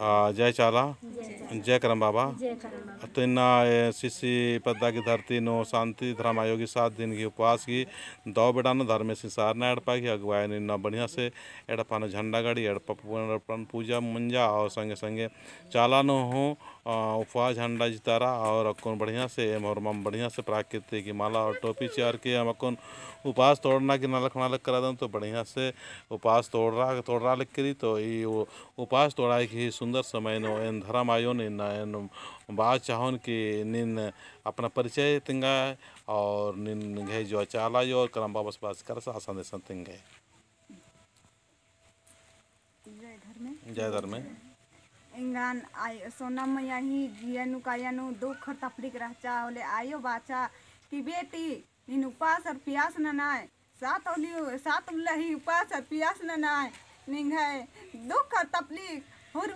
जय चाला जय करम बाबा तिना शिशि पद्दा की धरती नो शांति धर्म आयोगी सात दिन की उपवास की दौ बेटा धर्म सिसार न एडपा की अगुवाए न बढ़िया से एडपा नो झंडा गाड़ी एडपा पूजा मुंजा और संगे संगे चाला नो हो उपवास झंडा जितारा और अकोन बढ़िया से एम मम बढ़िया से प्राकृतिक की माला और टोपी चेयर के हम अकोन उपास तोड़ना की नलक नलक करा दम तो बढ़िया से उपास तोड़ रहा तोड़ रहा लिख करी तो ये उपास तोड़ा की सुंदर समय नो एन धर्म आयो ने एन बात चाहन कि निन अपना परिचय तिंगा और निन घे जो चाला जो और करम बाबस पास कर सा आसान तिंगे जय धर्म जय धर्म इंगान आय सोनम यही जियनु कायनु दुख तफरीक रहचा होले आयो बाचा कि बेटी इन उपास और प्यास न नाय सात होली सात उल्लही उपास और प्यास न नाय है दुख तफलीक हुर